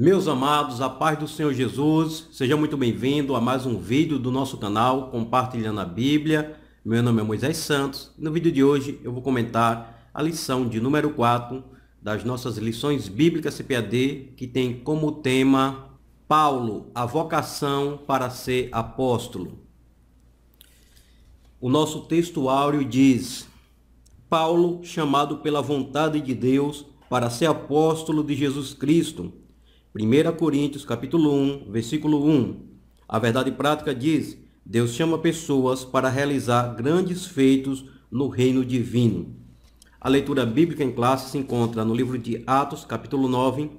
Meus amados, a paz do Senhor Jesus, seja muito bem-vindo a mais um vídeo do nosso canal Compartilhando a Bíblia. Meu nome é Moisés Santos. No vídeo de hoje eu vou comentar a lição de número 4 das nossas lições bíblicas CPAD, que tem como tema Paulo, a vocação para ser apóstolo. O nosso texto áureo diz: Paulo, chamado pela vontade de Deus para ser apóstolo de Jesus Cristo, 1 Coríntios capítulo 1, versículo 1. A verdade prática diz: Deus chama pessoas para realizar grandes feitos no reino divino. A leitura bíblica em classe se encontra no livro de Atos, capítulo 9,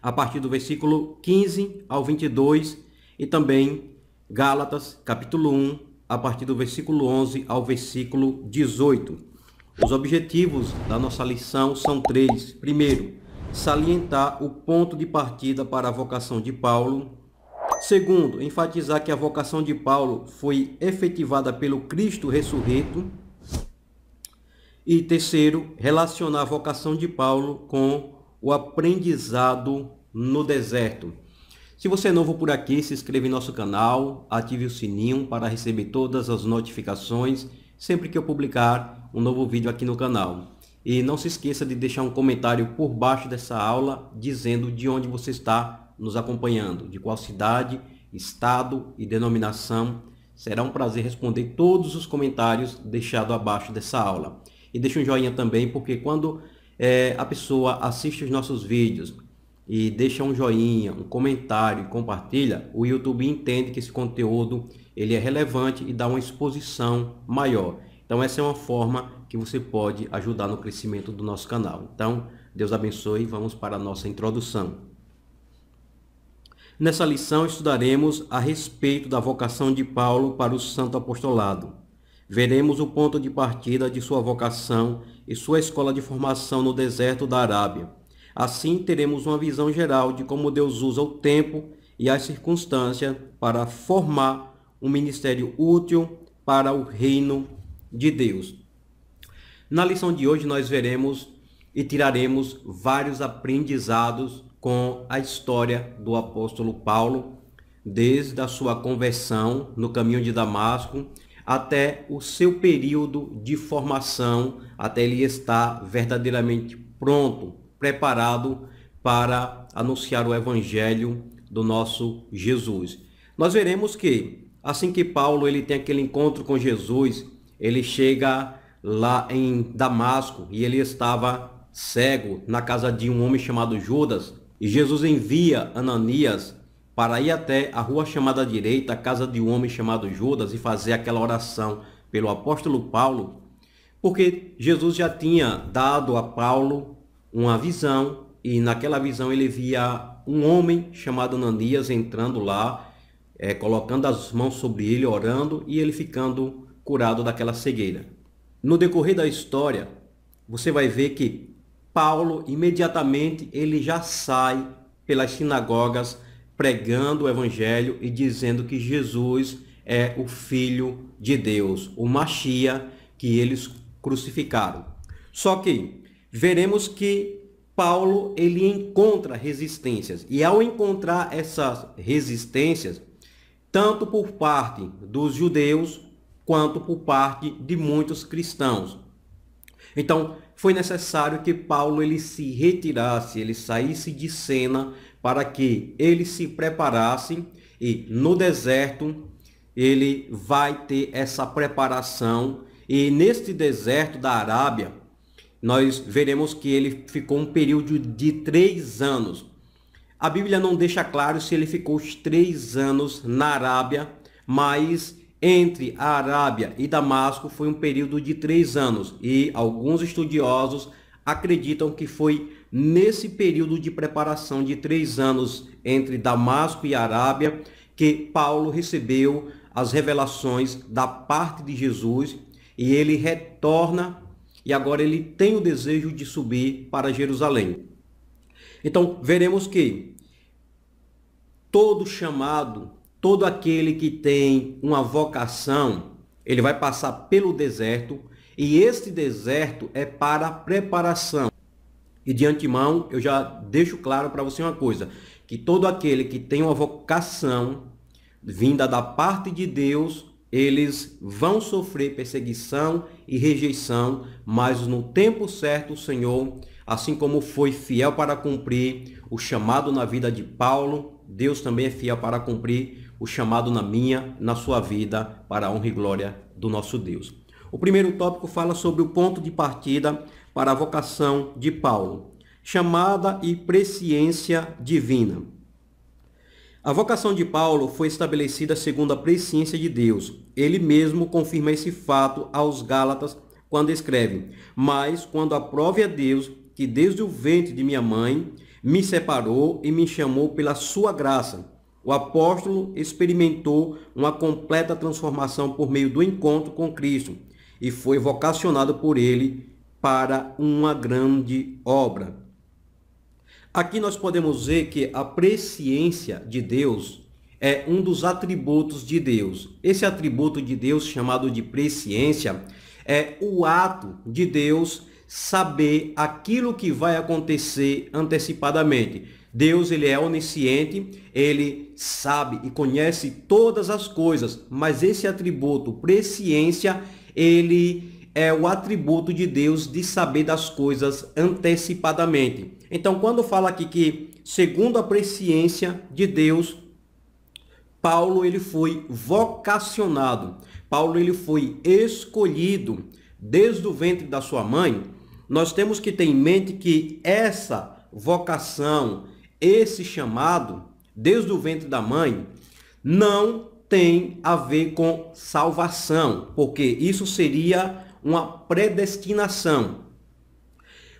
a partir do versículo 15 ao 22, e também Gálatas, capítulo 1, a partir do versículo 11 ao versículo 18. Os objetivos da nossa lição são três. Primeiro, salientar o ponto de partida para a vocação de Paulo. Segundo, enfatizar que a vocação de Paulo foi efetivada pelo Cristo ressurreto. E terceiro, relacionar a vocação de Paulo com o aprendizado no deserto. Se você é novo por aqui, se inscreva em nosso canal, ative o sininho para receber todas as notificações sempre que eu publicar um novo vídeo aqui no canal. E não se esqueça de deixar um comentário por baixo dessa aula dizendo de onde você está nos acompanhando, de qual cidade, estado e denominação. Será um prazer responder todos os comentários deixados abaixo dessa aula. E deixe um joinha também, porque quando é, a pessoa assiste os nossos vídeos e deixa um joinha, um comentário e compartilha, o YouTube entende que esse conteúdo ele é relevante e dá uma exposição maior. Então essa é uma forma que você pode ajudar no crescimento do nosso canal. Então, Deus abençoe, e vamos para a nossa introdução. Nessa lição estudaremos a respeito da vocação de Paulo para o santo apostolado. Veremos o ponto de partida de sua vocação e sua escola de formação no deserto da Arábia. Assim, teremos uma visão geral de como Deus usa o tempo e as circunstâncias para formar um ministério útil para o reino de Deus. Na lição de hoje, nós veremos e tiraremos vários aprendizados com a história do apóstolo Paulo, desde a sua conversão no caminho de Damasco até o seu período de formação, até ele estar verdadeiramente pronto, preparado para anunciar o evangelho do nosso Jesus. Nós veremos que assim que Paulo ele tem aquele encontro com Jesus, ele chega lá em Damasco e ele estava cego na casa de um homem chamado Judas. E Jesus envia Ananias para ir até a rua chamada direita, a casa de um homem chamado Judas, e fazer aquela oração pelo apóstolo Paulo, porque Jesus já tinha dado a Paulo uma visão, e naquela visão ele via um homem chamado Ananias entrando lá, é, colocando as mãos sobre ele, orando, e ele ficando curado daquela cegueira. No decorrer da história, você vai ver que Paulo imediatamente ele já sai pelas sinagogas pregando o evangelho e dizendo que Jesus é o filho de Deus, o Machia que eles crucificaram. Só que veremos que Paulo ele encontra resistências e ao encontrar essas resistências, tanto por parte dos judeus quanto por parte de muitos cristãos. Então, foi necessário que Paulo ele se retirasse, ele saísse de cena para que ele se preparasse e no deserto ele vai ter essa preparação e neste deserto da Arábia nós veremos que ele ficou um período de três anos. A Bíblia não deixa claro se ele ficou os três anos na Arábia, mas entre a Arábia e Damasco foi um período de três anos e alguns estudiosos acreditam que foi nesse período de preparação de três anos entre Damasco e Arábia que Paulo recebeu as revelações da parte de Jesus e ele retorna e agora ele tem o desejo de subir para Jerusalém. Então veremos que todo chamado todo aquele que tem uma vocação, ele vai passar pelo deserto, e este deserto é para preparação. E de antemão, eu já deixo claro para você uma coisa, que todo aquele que tem uma vocação vinda da parte de Deus, eles vão sofrer perseguição e rejeição, mas no tempo certo o Senhor, assim como foi fiel para cumprir o chamado na vida de Paulo, Deus também é fiel para cumprir o chamado na minha, na sua vida, para a honra e glória do nosso Deus. O primeiro tópico fala sobre o ponto de partida para a vocação de Paulo, chamada e presciência divina. A vocação de Paulo foi estabelecida segundo a presciência de Deus. Ele mesmo confirma esse fato aos Gálatas quando escreve: Mas quando aprove é a Deus, que desde o ventre de minha mãe me separou e me chamou pela sua graça, o apóstolo experimentou uma completa transformação por meio do encontro com Cristo e foi vocacionado por ele para uma grande obra. Aqui nós podemos ver que a presciência de Deus é um dos atributos de Deus. Esse atributo de Deus, chamado de presciência, é o ato de Deus saber aquilo que vai acontecer antecipadamente. Deus, ele é onisciente, ele sabe e conhece todas as coisas, mas esse atributo, presciência, ele é o atributo de Deus de saber das coisas antecipadamente. Então, quando fala aqui que segundo a presciência de Deus, Paulo ele foi vocacionado. Paulo ele foi escolhido desde o ventre da sua mãe nós temos que ter em mente que essa vocação, esse chamado, desde o ventre da mãe, não tem a ver com salvação, porque isso seria uma predestinação.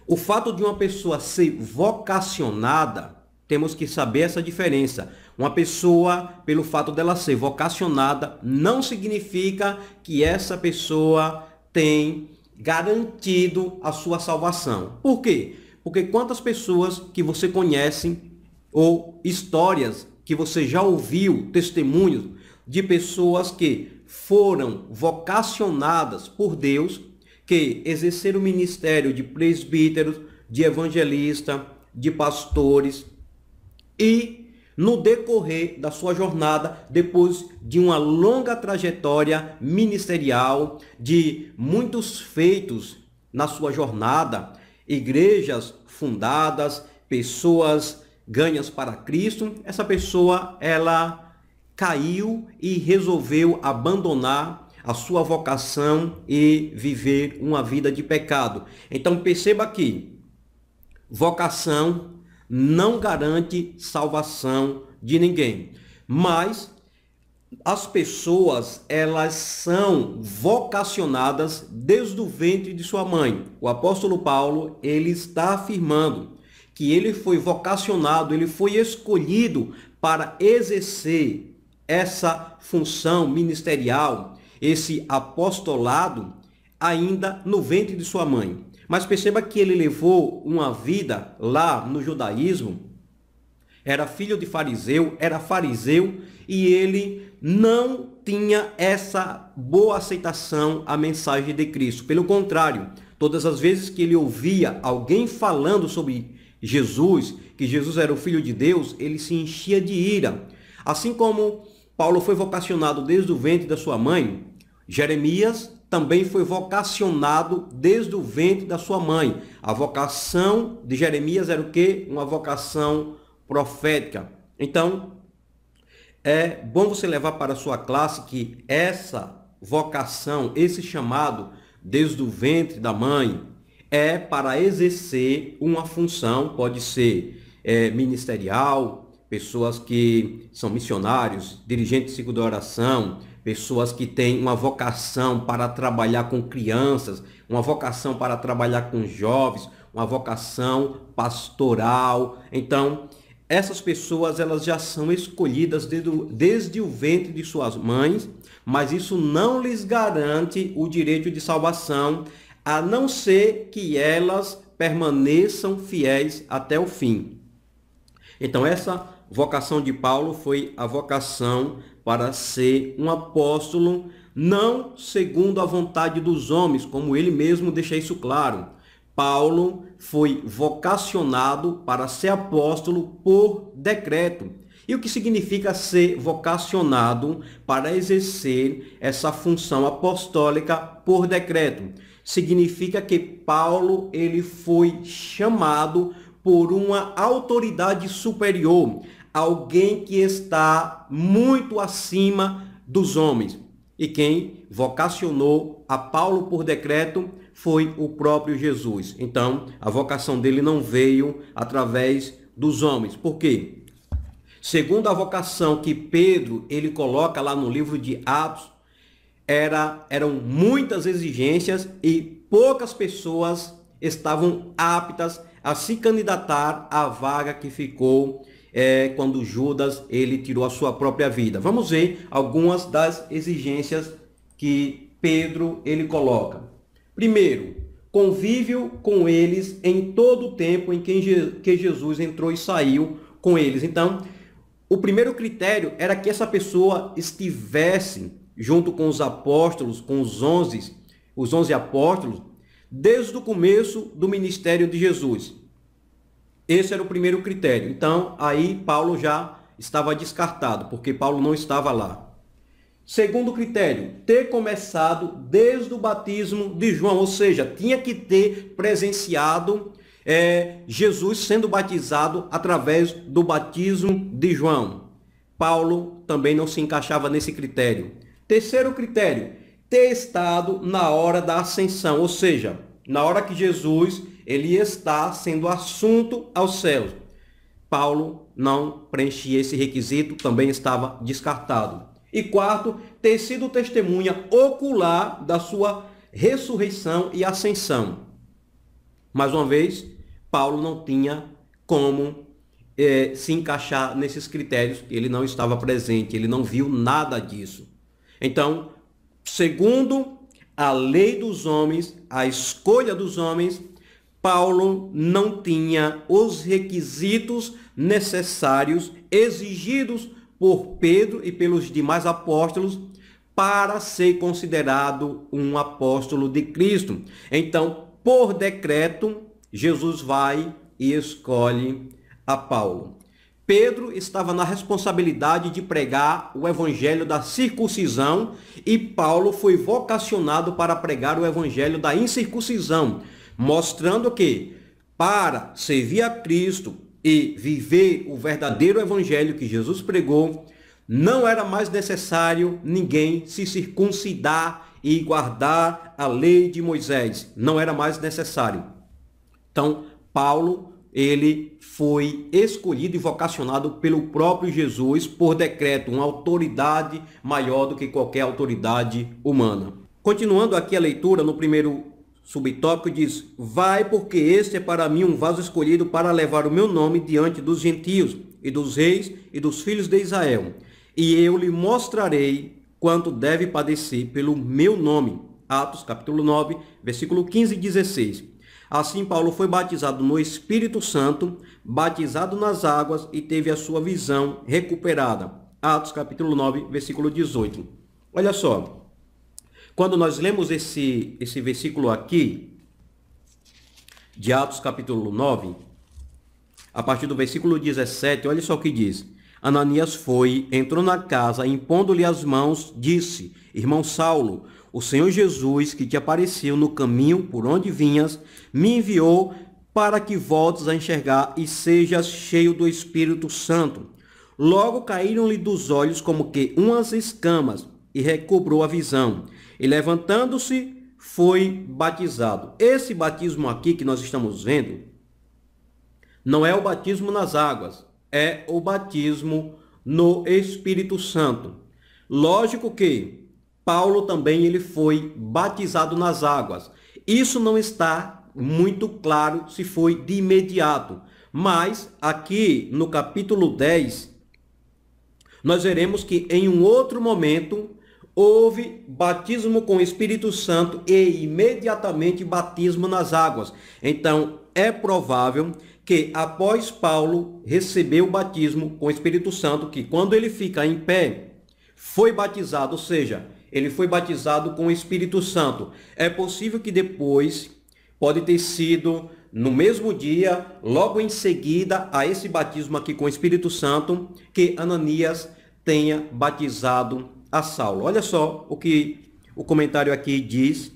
O fato de uma pessoa ser vocacionada, temos que saber essa diferença. Uma pessoa, pelo fato dela ser vocacionada, não significa que essa pessoa tem garantido a sua salvação. Por quê? Porque quantas pessoas que você conhece ou histórias que você já ouviu, testemunhos de pessoas que foram vocacionadas por Deus, que exerceram o ministério de presbíteros, de evangelista, de pastores e no decorrer da sua jornada, depois de uma longa trajetória ministerial, de muitos feitos na sua jornada, igrejas fundadas, pessoas ganhas para Cristo, essa pessoa ela caiu e resolveu abandonar a sua vocação e viver uma vida de pecado. Então perceba aqui, vocação não garante salvação de ninguém. Mas as pessoas, elas são vocacionadas desde o ventre de sua mãe. O apóstolo Paulo, ele está afirmando que ele foi vocacionado, ele foi escolhido para exercer essa função ministerial, esse apostolado ainda no ventre de sua mãe. Mas perceba que ele levou uma vida lá no judaísmo, era filho de fariseu, era fariseu e ele não tinha essa boa aceitação à mensagem de Cristo. Pelo contrário, todas as vezes que ele ouvia alguém falando sobre Jesus, que Jesus era o filho de Deus, ele se enchia de ira. Assim como Paulo foi vocacionado desde o ventre da sua mãe, Jeremias também foi vocacionado desde o ventre da sua mãe. A vocação de Jeremias era o quê? Uma vocação profética. Então, é bom você levar para a sua classe que essa vocação, esse chamado desde o ventre da mãe, é para exercer uma função, pode ser é, ministerial, pessoas que são missionários, dirigentes de segunda oração, pessoas que têm uma vocação para trabalhar com crianças, uma vocação para trabalhar com jovens, uma vocação pastoral. Então, essas pessoas elas já são escolhidas desde, desde o ventre de suas mães, mas isso não lhes garante o direito de salvação, a não ser que elas permaneçam fiéis até o fim. Então, essa vocação de Paulo foi a vocação para ser um apóstolo, não segundo a vontade dos homens, como ele mesmo deixa isso claro. Paulo foi vocacionado para ser apóstolo por decreto. E o que significa ser vocacionado para exercer essa função apostólica por decreto? Significa que Paulo ele foi chamado por uma autoridade superior alguém que está muito acima dos homens. E quem vocacionou a Paulo por decreto foi o próprio Jesus. Então, a vocação dele não veio através dos homens. Por quê? Segundo a vocação que Pedro ele coloca lá no livro de Atos, era, eram muitas exigências e poucas pessoas estavam aptas a se candidatar à vaga que ficou é quando Judas ele tirou a sua própria vida. Vamos ver algumas das exigências que Pedro ele coloca. Primeiro, convívio com eles em todo o tempo em que Jesus entrou e saiu com eles. Então, o primeiro critério era que essa pessoa estivesse junto com os apóstolos, com os onze, os onze apóstolos, desde o começo do ministério de Jesus. Esse era o primeiro critério. Então, aí Paulo já estava descartado, porque Paulo não estava lá. Segundo critério, ter começado desde o batismo de João, ou seja, tinha que ter presenciado é, Jesus sendo batizado através do batismo de João. Paulo também não se encaixava nesse critério. Terceiro critério, ter estado na hora da ascensão, ou seja, na hora que Jesus ele está sendo assunto aos céus. Paulo não preenchia esse requisito, também estava descartado. E quarto, ter sido testemunha ocular da sua ressurreição e ascensão. Mais uma vez, Paulo não tinha como é, se encaixar nesses critérios, ele não estava presente, ele não viu nada disso. Então, segundo a lei dos homens, a escolha dos homens, Paulo não tinha os requisitos necessários exigidos por Pedro e pelos demais apóstolos para ser considerado um apóstolo de Cristo. Então, por decreto, Jesus vai e escolhe a Paulo. Pedro estava na responsabilidade de pregar o evangelho da circuncisão e Paulo foi vocacionado para pregar o evangelho da incircuncisão mostrando que para servir a Cristo e viver o verdadeiro evangelho que Jesus pregou, não era mais necessário ninguém se circuncidar e guardar a lei de Moisés, não era mais necessário. Então, Paulo, ele foi escolhido e vocacionado pelo próprio Jesus por decreto, uma autoridade maior do que qualquer autoridade humana. Continuando aqui a leitura no primeiro Subtópico diz: Vai, porque este é para mim um vaso escolhido para levar o meu nome diante dos gentios e dos reis e dos filhos de Israel. E eu lhe mostrarei quanto deve padecer pelo meu nome. Atos capítulo 9, versículo 15 e 16. Assim Paulo foi batizado no Espírito Santo, batizado nas águas e teve a sua visão recuperada. Atos capítulo 9, versículo 18. Olha só, quando nós lemos esse, esse versículo aqui, de Atos capítulo 9, a partir do versículo 17, olha só o que diz. Ananias foi, entrou na casa, impondo-lhe as mãos, disse: Irmão Saulo, o Senhor Jesus, que te apareceu no caminho por onde vinhas, me enviou para que voltes a enxergar e sejas cheio do Espírito Santo. Logo caíram-lhe dos olhos como que umas escamas, e recobrou a visão. E levantando-se, foi batizado. Esse batismo aqui que nós estamos vendo não é o batismo nas águas, é o batismo no Espírito Santo. Lógico que Paulo também ele foi batizado nas águas. Isso não está muito claro se foi de imediato, mas aqui no capítulo 10 nós veremos que em um outro momento houve batismo com o Espírito Santo e imediatamente batismo nas águas. Então, é provável que após Paulo receber o batismo com o Espírito Santo, que quando ele fica em pé, foi batizado, ou seja, ele foi batizado com o Espírito Santo. É possível que depois pode ter sido no mesmo dia, logo em seguida a esse batismo aqui com o Espírito Santo, que Ananias tenha batizado a Saulo. Olha só o que o comentário aqui diz,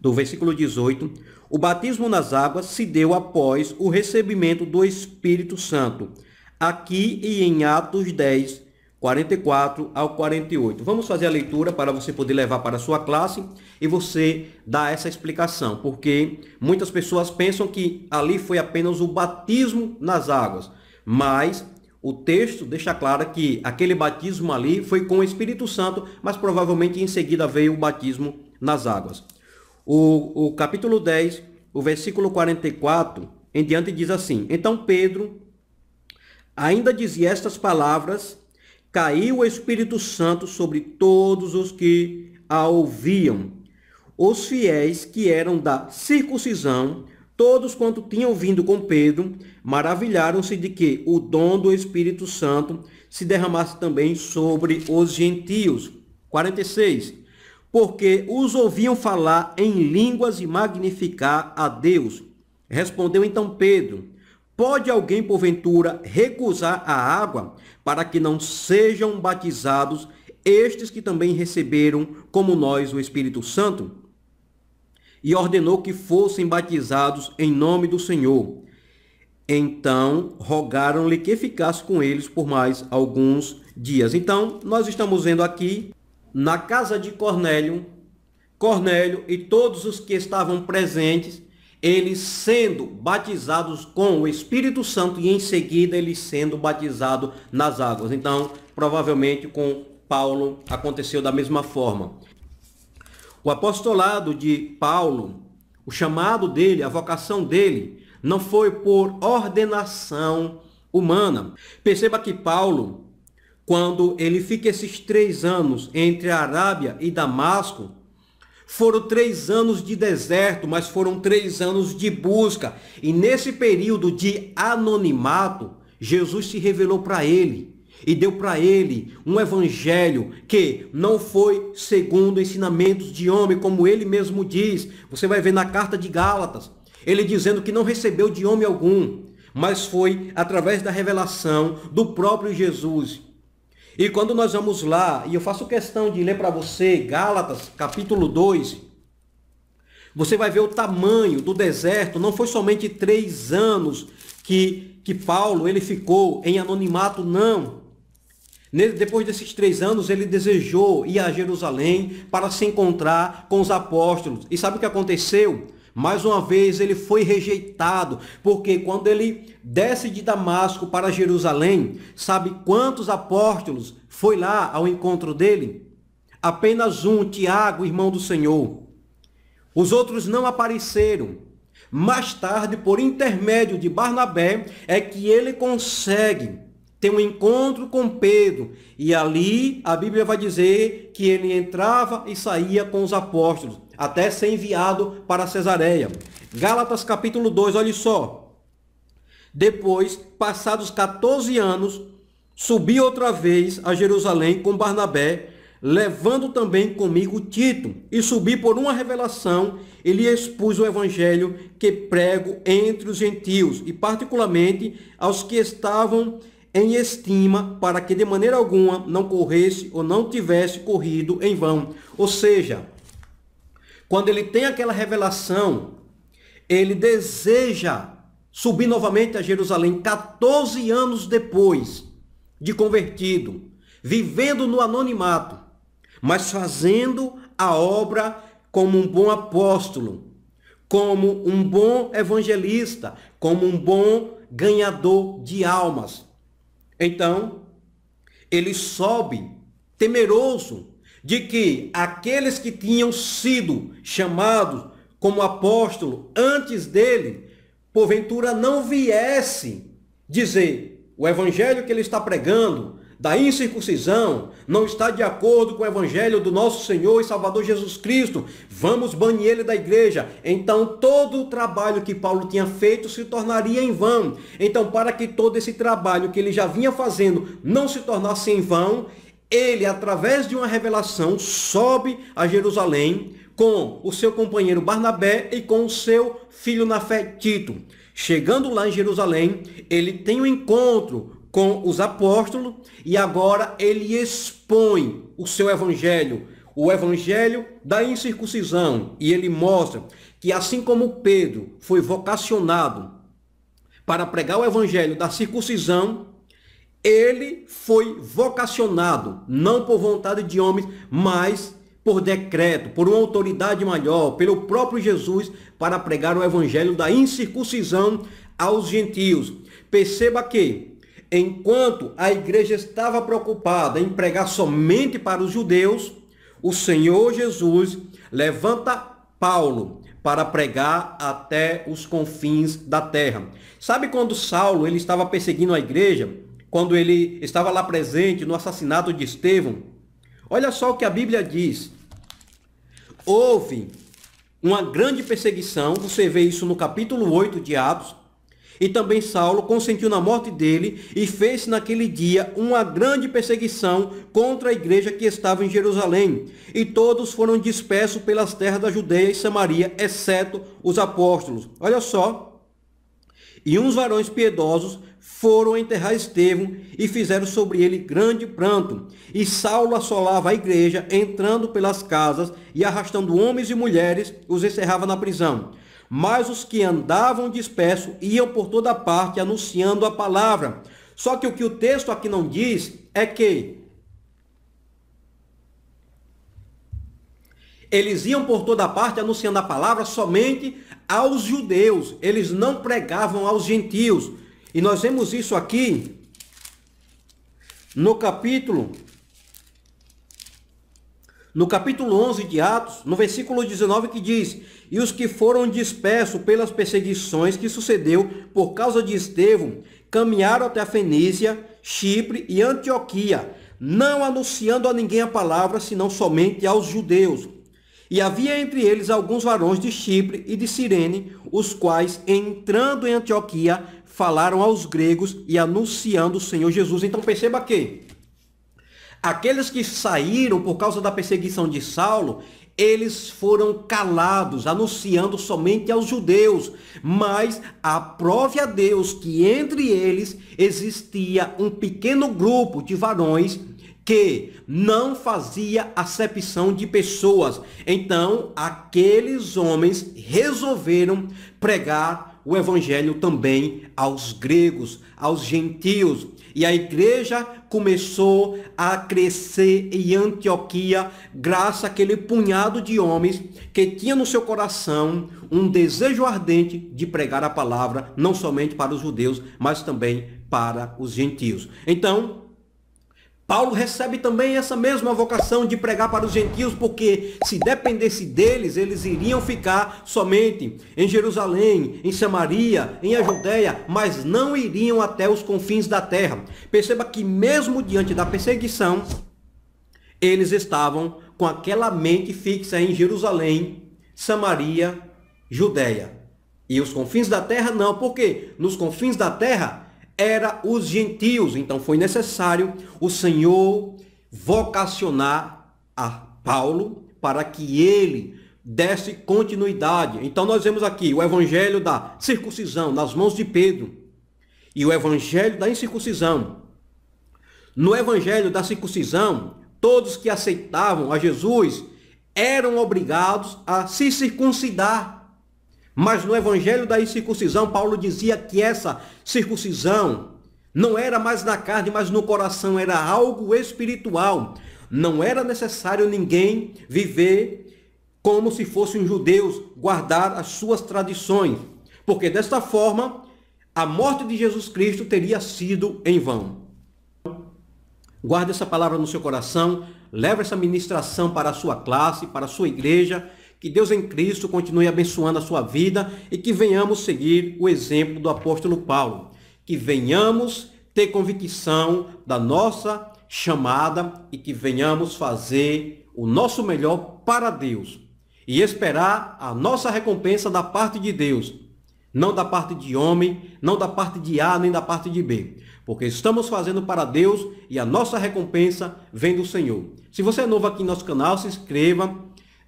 do versículo 18: O batismo nas águas se deu após o recebimento do Espírito Santo, aqui e em Atos 10, 44 ao 48. Vamos fazer a leitura para você poder levar para a sua classe e você dar essa explicação, porque muitas pessoas pensam que ali foi apenas o batismo nas águas, mas o texto deixa claro que aquele batismo ali foi com o Espírito Santo, mas provavelmente em seguida veio o batismo nas águas. O, o capítulo 10, o versículo 44 em diante diz assim: Então Pedro ainda dizia estas palavras, caiu o Espírito Santo sobre todos os que a ouviam. Os fiéis que eram da circuncisão Todos quanto tinham vindo com Pedro maravilharam-se de que o dom do Espírito Santo se derramasse também sobre os gentios. 46. Porque os ouviam falar em línguas e magnificar a Deus. Respondeu então Pedro: Pode alguém porventura recusar a água para que não sejam batizados estes que também receberam, como nós, o Espírito Santo? e ordenou que fossem batizados em nome do Senhor. Então rogaram-lhe que ficasse com eles por mais alguns dias. Então, nós estamos vendo aqui na casa de Cornélio, Cornélio e todos os que estavam presentes, eles sendo batizados com o Espírito Santo e em seguida eles sendo batizados nas águas. Então, provavelmente com Paulo aconteceu da mesma forma. O apostolado de Paulo, o chamado dele, a vocação dele, não foi por ordenação humana. Perceba que Paulo, quando ele fica esses três anos entre a Arábia e Damasco, foram três anos de deserto, mas foram três anos de busca. E nesse período de anonimato, Jesus se revelou para ele e deu para ele um evangelho que não foi segundo ensinamentos de homem, como ele mesmo diz. Você vai ver na carta de Gálatas, ele dizendo que não recebeu de homem algum, mas foi através da revelação do próprio Jesus. E quando nós vamos lá, e eu faço questão de ler para você Gálatas, capítulo 2, você vai ver o tamanho do deserto, não foi somente três anos que, que Paulo ele ficou em anonimato, não. Depois desses três anos, ele desejou ir a Jerusalém para se encontrar com os apóstolos. E sabe o que aconteceu? Mais uma vez ele foi rejeitado, porque quando ele desce de Damasco para Jerusalém, sabe quantos apóstolos foi lá ao encontro dele? Apenas um, Tiago, irmão do Senhor. Os outros não apareceram. Mais tarde, por intermédio de Barnabé, é que ele consegue tem um encontro com Pedro e ali a Bíblia vai dizer que ele entrava e saía com os apóstolos, até ser enviado para Cesareia. Gálatas capítulo 2, olha só. Depois, passados 14 anos, subi outra vez a Jerusalém com Barnabé, levando também comigo Tito, e subi por uma revelação e lhe expus o evangelho que prego entre os gentios, e particularmente aos que estavam em estima para que de maneira alguma não corresse ou não tivesse corrido em vão. Ou seja, quando ele tem aquela revelação, ele deseja subir novamente a Jerusalém 14 anos depois de convertido, vivendo no anonimato, mas fazendo a obra como um bom apóstolo, como um bom evangelista, como um bom ganhador de almas. Então, ele sobe temeroso de que aqueles que tinham sido chamados como apóstolo antes dele, porventura não viesse dizer o evangelho que ele está pregando da incircuncisão não está de acordo com o evangelho do nosso Senhor e Salvador Jesus Cristo. Vamos banir ele da igreja. Então todo o trabalho que Paulo tinha feito se tornaria em vão. Então para que todo esse trabalho que ele já vinha fazendo não se tornasse em vão, ele através de uma revelação sobe a Jerusalém com o seu companheiro Barnabé e com o seu filho na fé Tito. Chegando lá em Jerusalém, ele tem um encontro com os apóstolos e agora ele expõe o seu evangelho, o evangelho da incircuncisão, e ele mostra que assim como Pedro foi vocacionado para pregar o evangelho da circuncisão, ele foi vocacionado não por vontade de homens, mas por decreto, por uma autoridade maior, pelo próprio Jesus para pregar o evangelho da incircuncisão aos gentios. Perceba que Enquanto a igreja estava preocupada em pregar somente para os judeus, o Senhor Jesus levanta Paulo para pregar até os confins da terra. Sabe quando Saulo ele estava perseguindo a igreja, quando ele estava lá presente no assassinato de Estevão? Olha só o que a Bíblia diz. Houve uma grande perseguição, você vê isso no capítulo 8 de Atos, e também Saulo consentiu na morte dele e fez naquele dia uma grande perseguição contra a igreja que estava em Jerusalém. E todos foram dispersos pelas terras da Judeia e Samaria, exceto os apóstolos. Olha só. E uns varões piedosos foram enterrar Estevão e fizeram sobre ele grande pranto. E Saulo assolava a igreja, entrando pelas casas e arrastando homens e mulheres, os encerrava na prisão. Mas os que andavam dispersos iam por toda parte anunciando a palavra. Só que o que o texto aqui não diz é que Eles iam por toda parte anunciando a palavra somente aos judeus. Eles não pregavam aos gentios. E nós vemos isso aqui no capítulo no capítulo 11 de Atos, no versículo 19 que diz: "E os que foram dispersos pelas perseguições que sucedeu por causa de Estevão, caminharam até a Fenícia, Chipre e Antioquia, não anunciando a ninguém a palavra, senão somente aos judeus. E havia entre eles alguns varões de Chipre e de Cirene, os quais, entrando em Antioquia, falaram aos gregos e anunciando o Senhor Jesus." Então perceba que Aqueles que saíram por causa da perseguição de Saulo, eles foram calados, anunciando somente aos judeus, mas aprove a Deus que entre eles existia um pequeno grupo de varões que não fazia acepção de pessoas. Então, aqueles homens resolveram pregar o evangelho também aos gregos, aos gentios, e a igreja começou a crescer em Antioquia, graças àquele punhado de homens que tinha no seu coração um desejo ardente de pregar a palavra, não somente para os judeus, mas também para os gentios. Então, Paulo recebe também essa mesma vocação de pregar para os gentios, porque se dependesse deles, eles iriam ficar somente em Jerusalém, em Samaria, em a Judéia, mas não iriam até os confins da terra. Perceba que mesmo diante da perseguição, eles estavam com aquela mente fixa em Jerusalém, Samaria, Judéia. E os confins da terra não, porque nos confins da terra era os gentios. Então foi necessário o Senhor vocacionar a Paulo para que ele desse continuidade. Então nós vemos aqui o evangelho da circuncisão nas mãos de Pedro e o evangelho da incircuncisão. No evangelho da circuncisão, todos que aceitavam a Jesus eram obrigados a se circuncidar mas no evangelho da circuncisão Paulo dizia que essa circuncisão não era mais na carne, mas no coração, era algo espiritual. Não era necessário ninguém viver como se fossem um judeus, guardar as suas tradições, porque desta forma a morte de Jesus Cristo teria sido em vão. Guarde essa palavra no seu coração, leve essa ministração para a sua classe, para a sua igreja, que Deus em Cristo continue abençoando a sua vida e que venhamos seguir o exemplo do apóstolo Paulo. Que venhamos ter convicção da nossa chamada e que venhamos fazer o nosso melhor para Deus e esperar a nossa recompensa da parte de Deus, não da parte de homem, não da parte de A nem da parte de B, porque estamos fazendo para Deus e a nossa recompensa vem do Senhor. Se você é novo aqui no nosso canal, se inscreva,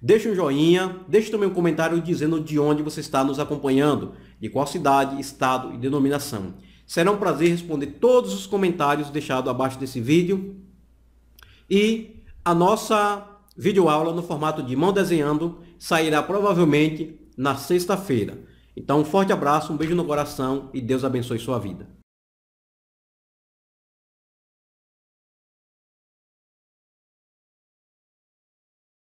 Deixe um joinha, deixe também um comentário dizendo de onde você está nos acompanhando, de qual cidade, estado e denominação. Será um prazer responder todos os comentários deixados abaixo desse vídeo. E a nossa videoaula no formato de mão desenhando sairá provavelmente na sexta-feira. Então, um forte abraço, um beijo no coração e Deus abençoe sua vida.